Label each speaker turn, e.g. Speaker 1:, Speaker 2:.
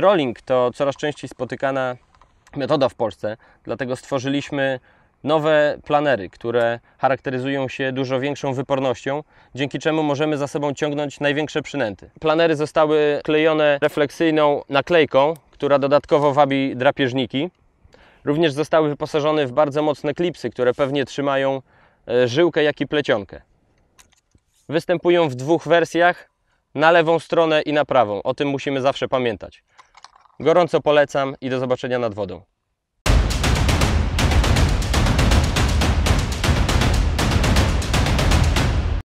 Speaker 1: Trolling to coraz częściej spotykana metoda w Polsce, dlatego stworzyliśmy nowe planery, które charakteryzują się dużo większą wypornością, dzięki czemu możemy za sobą ciągnąć największe przynęty. Planery zostały klejone refleksyjną naklejką, która dodatkowo wabi drapieżniki. Również zostały wyposażone w bardzo mocne klipsy, które pewnie trzymają e, żyłkę, jak i plecionkę. Występują w dwóch wersjach, na lewą stronę i na prawą. O tym musimy zawsze pamiętać. Gorąco polecam i do zobaczenia nad wodą.